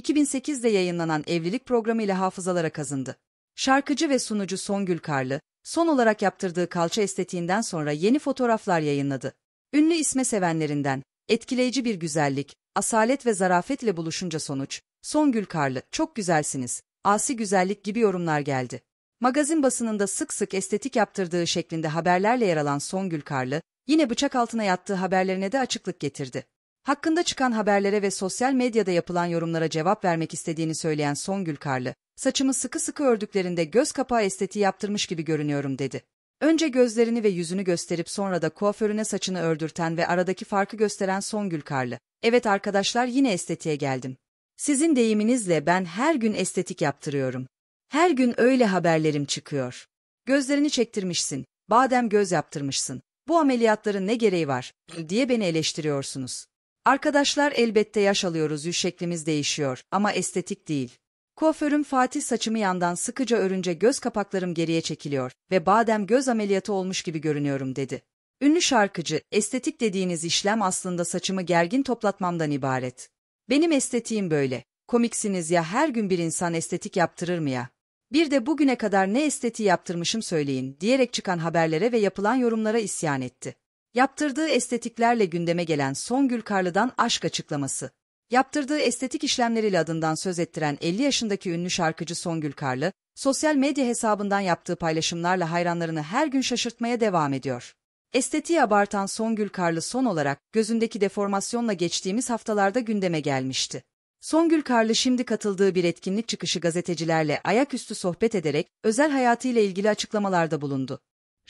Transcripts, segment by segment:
2008'de yayınlanan evlilik programı ile hafızalara kazındı. Şarkıcı ve sunucu Songül Karlı, son olarak yaptırdığı kalça estetiğinden sonra yeni fotoğraflar yayınladı. Ünlü isme sevenlerinden, etkileyici bir güzellik, asalet ve zarafetle buluşunca sonuç, Songül Karlı, çok güzelsiniz, asi güzellik gibi yorumlar geldi. Magazin basınında sık sık estetik yaptırdığı şeklinde haberlerle yer alan Songül Karlı, yine bıçak altına yattığı haberlerine de açıklık getirdi. Hakkında çıkan haberlere ve sosyal medyada yapılan yorumlara cevap vermek istediğini söyleyen Songül Karlı, saçımı sıkı sıkı ördüklerinde göz kapağı estetiği yaptırmış gibi görünüyorum dedi. Önce gözlerini ve yüzünü gösterip sonra da kuaförüne saçını ördürten ve aradaki farkı gösteren Songül Karlı. Evet arkadaşlar yine estetiğe geldim. Sizin deyiminizle ben her gün estetik yaptırıyorum. Her gün öyle haberlerim çıkıyor. Gözlerini çektirmişsin, badem göz yaptırmışsın. Bu ameliyatların ne gereği var diye beni eleştiriyorsunuz. Arkadaşlar elbette yaş alıyoruz yüz şeklimiz değişiyor ama estetik değil. Kuaförüm Fatih saçımı yandan sıkıca örünce göz kapaklarım geriye çekiliyor ve badem göz ameliyatı olmuş gibi görünüyorum dedi. Ünlü şarkıcı, estetik dediğiniz işlem aslında saçımı gergin toplatmamdan ibaret. Benim estetiğim böyle. Komiksiniz ya her gün bir insan estetik yaptırır mı ya? Bir de bugüne kadar ne estetiği yaptırmışım söyleyin diyerek çıkan haberlere ve yapılan yorumlara isyan etti. Yaptırdığı estetiklerle gündeme gelen Songül Karlı'dan aşk açıklaması. Yaptırdığı estetik işlemleriyle adından söz ettiren 50 yaşındaki ünlü şarkıcı Songül Karlı, sosyal medya hesabından yaptığı paylaşımlarla hayranlarını her gün şaşırtmaya devam ediyor. Estetiği abartan Songül Karlı son olarak gözündeki deformasyonla geçtiğimiz haftalarda gündeme gelmişti. Songül Karlı şimdi katıldığı bir etkinlik çıkışı gazetecilerle ayaküstü sohbet ederek özel hayatıyla ilgili açıklamalarda bulundu.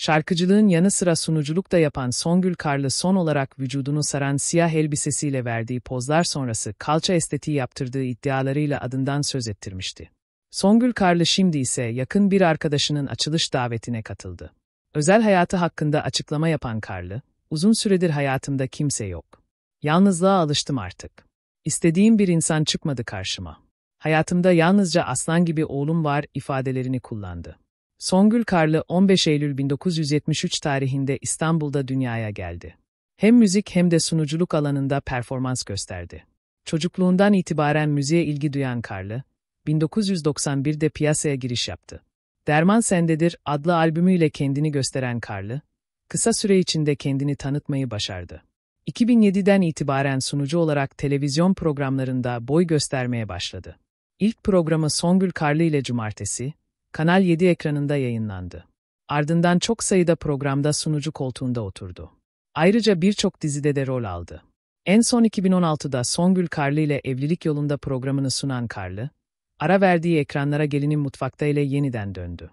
Şarkıcılığın yanı sıra sunuculuk da yapan Songül Karlı son olarak vücudunu saran siyah elbisesiyle verdiği pozlar sonrası kalça estetiği yaptırdığı iddialarıyla adından söz ettirmişti. Songül Karlı şimdi ise yakın bir arkadaşının açılış davetine katıldı. Özel hayatı hakkında açıklama yapan Karlı, uzun süredir hayatımda kimse yok. Yalnızlığa alıştım artık. İstediğim bir insan çıkmadı karşıma. Hayatımda yalnızca aslan gibi oğlum var ifadelerini kullandı. Songül Karlı 15 Eylül 1973 tarihinde İstanbul'da dünyaya geldi. Hem müzik hem de sunuculuk alanında performans gösterdi. Çocukluğundan itibaren müziğe ilgi duyan Karlı, 1991'de piyasaya giriş yaptı. Derman Sendedir adlı albümüyle kendini gösteren Karlı, kısa süre içinde kendini tanıtmayı başardı. 2007'den itibaren sunucu olarak televizyon programlarında boy göstermeye başladı. İlk programı Songül Karlı ile Cumartesi, Kanal 7 ekranında yayınlandı. Ardından çok sayıda programda sunucu koltuğunda oturdu. Ayrıca birçok dizide de rol aldı. En son 2016'da Songül Karlı ile Evlilik Yolunda programını sunan Karlı, ara verdiği ekranlara gelinin mutfakta ile yeniden döndü.